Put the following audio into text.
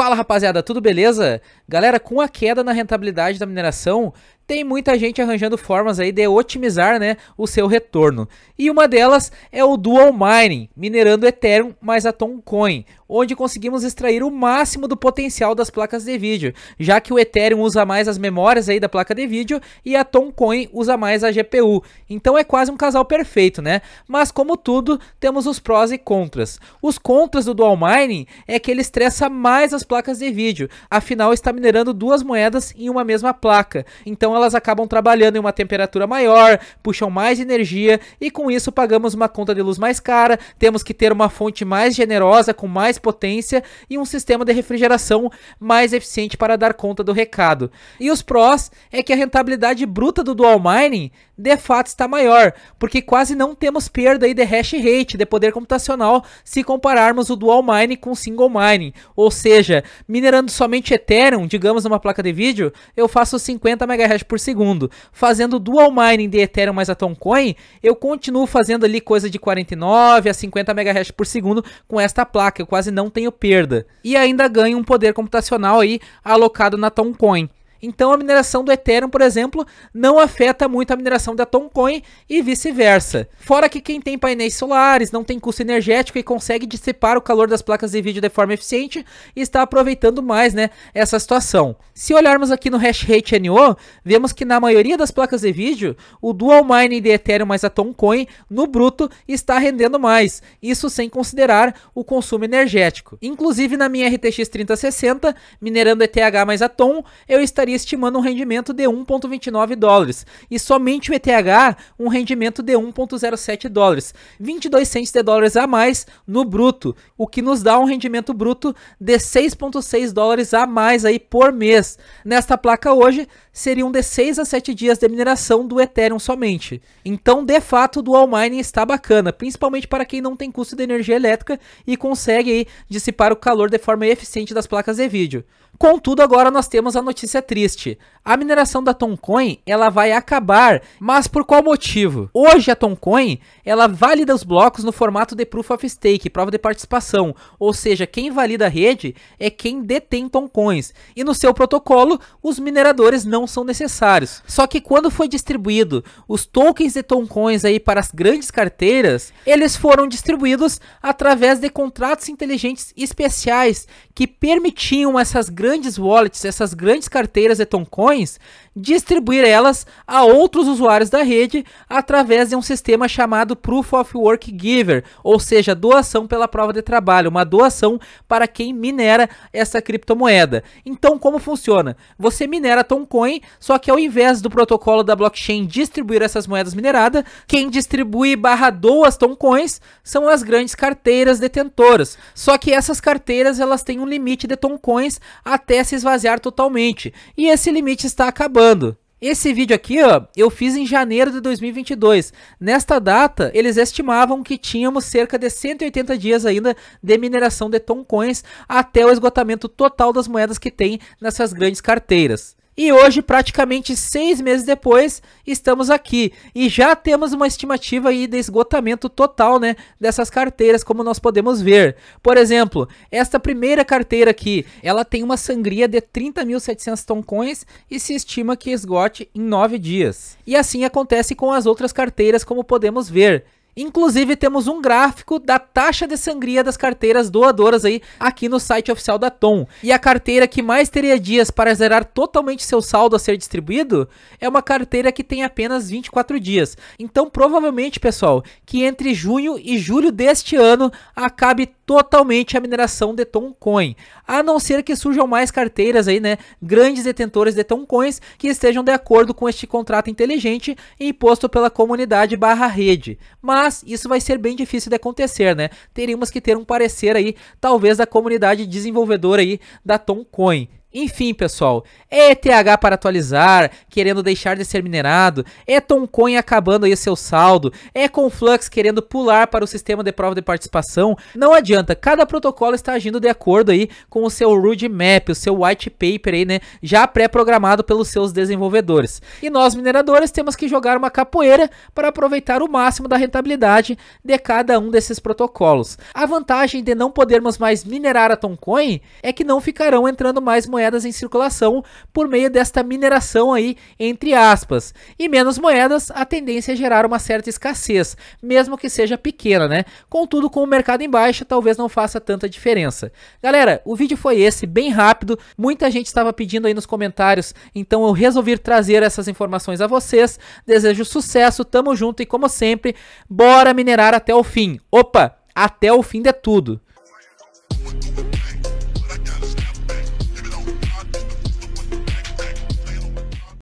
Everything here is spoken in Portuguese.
Fala rapaziada, tudo beleza? Galera, com a queda na rentabilidade da mineração, tem muita gente arranjando formas aí de otimizar né, o seu retorno. E uma delas é o Dual Mining, minerando Ethereum mais a Toncoin, onde conseguimos extrair o máximo do potencial das placas de vídeo, já que o Ethereum usa mais as memórias aí da placa de vídeo e a Toncoin usa mais a GPU. Então é quase um casal perfeito, né? Mas como tudo, temos os prós e contras. Os contras do Dual Mining é que ele estressa mais as placas de vídeo, afinal está minerando duas moedas em uma mesma placa. Então elas acabam trabalhando em uma temperatura maior, puxam mais energia e com isso pagamos uma conta de luz mais cara, temos que ter uma fonte mais generosa, com mais potência e um sistema de refrigeração mais eficiente para dar conta do recado. E os prós é que a rentabilidade bruta do dual mining de fato está maior, porque quase não temos perda aí de hash rate, de poder computacional, se compararmos o dual mining com o single mining. Ou seja, minerando somente Ethereum, digamos numa placa de vídeo, eu faço 50 MHz por segundo. Fazendo dual mining de Ethereum mais Atom Coin, eu continuo fazendo ali coisa de 49 a 50 MHz por segundo com esta placa. Eu quase não tenho perda. E ainda ganho um poder computacional aí alocado na Atom Coin. Então a mineração do Ethereum, por exemplo, não afeta muito a mineração da Toncoin e vice-versa. Fora que quem tem painéis solares não tem custo energético e consegue dissipar o calor das placas de vídeo de forma eficiente e está aproveitando mais né, essa situação. Se olharmos aqui no hash rate NO, vemos que na maioria das placas de vídeo, o dual mining de Ethereum mais a Toncoin no bruto está rendendo mais, isso sem considerar o consumo energético. Inclusive na minha RTX 3060, minerando ETH mais a Tom, eu estaria estaria estimando um rendimento de 1,29 dólares e somente o ETH um rendimento de 1,07 dólares, 22 centos de dólares a mais no bruto, o que nos dá um rendimento bruto de 6,6 dólares a mais aí por mês. Nesta placa hoje seriam de 6 a 7 dias de mineração do Ethereum somente. Então, de fato, o dual mining está bacana, principalmente para quem não tem custo de energia elétrica e consegue aí, dissipar o calor de forma eficiente das placas de vídeo. Contudo, agora nós temos a notícia triste. A mineração da Toncoin, ela vai acabar, mas por qual motivo? Hoje a Toncoin, ela valida os blocos no formato de Proof of Stake, prova de participação, ou seja, quem valida a rede é quem detém Toncoins, e no seu protocolo, os mineradores não são necessários. Só que quando foi distribuído os tokens de Toncoins aí para as grandes carteiras, eles foram distribuídos através de contratos inteligentes especiais que permitiam essas grandes grandes wallets, essas grandes carteiras de Toncoins, distribuir elas a outros usuários da rede através de um sistema chamado Proof of Work Giver, ou seja, doação pela prova de trabalho, uma doação para quem minera essa criptomoeda. Então, como funciona? Você minera Toncoin, só que ao invés do protocolo da blockchain distribuir essas moedas mineradas, quem distribui barra doa as Toncoins são as grandes carteiras detentoras. Só que essas carteiras elas têm um limite de Toncoins a até se esvaziar totalmente. E esse limite está acabando. Esse vídeo aqui, ó, eu fiz em janeiro de 2022. Nesta data, eles estimavam que tínhamos cerca de 180 dias ainda de mineração de tomcoins até o esgotamento total das moedas que tem nessas grandes carteiras. E hoje, praticamente seis meses depois, estamos aqui e já temos uma estimativa aí de esgotamento total, né, dessas carteiras, como nós podemos ver. Por exemplo, esta primeira carteira aqui, ela tem uma sangria de 30.700 toncoins e se estima que esgote em nove dias. E assim acontece com as outras carteiras, como podemos ver. Inclusive temos um gráfico da taxa de sangria das carteiras doadoras aí aqui no site oficial da Tom. E a carteira que mais teria dias para zerar totalmente seu saldo a ser distribuído é uma carteira que tem apenas 24 dias. Então provavelmente, pessoal, que entre junho e julho deste ano acabe totalmente a mineração de Tom Coin. A não ser que surjam mais carteiras aí, né, grandes detentores de Tom Coins que estejam de acordo com este contrato inteligente imposto pela comunidade/rede. Mas mas isso vai ser bem difícil de acontecer, né? Teríamos que ter um parecer aí, talvez da comunidade desenvolvedora aí da Tomcoin. Enfim, pessoal, ETH é para atualizar, querendo deixar de ser minerado, é Toncoin acabando aí seu saldo, é Conflux querendo pular para o sistema de prova de participação, não adianta, cada protocolo está agindo de acordo aí com o seu roadmap, o seu white paper aí, né, já pré-programado pelos seus desenvolvedores. E nós mineradores temos que jogar uma capoeira para aproveitar o máximo da rentabilidade de cada um desses protocolos. A vantagem de não podermos mais minerar a Toncoin é que não ficarão entrando mais moedas moedas em circulação por meio desta mineração aí, entre aspas. E menos moedas, a tendência é gerar uma certa escassez, mesmo que seja pequena, né? Contudo, com o mercado em baixa, talvez não faça tanta diferença. Galera, o vídeo foi esse, bem rápido, muita gente estava pedindo aí nos comentários, então eu resolvi trazer essas informações a vocês. Desejo sucesso, tamo junto e como sempre, bora minerar até o fim. Opa, até o fim de tudo.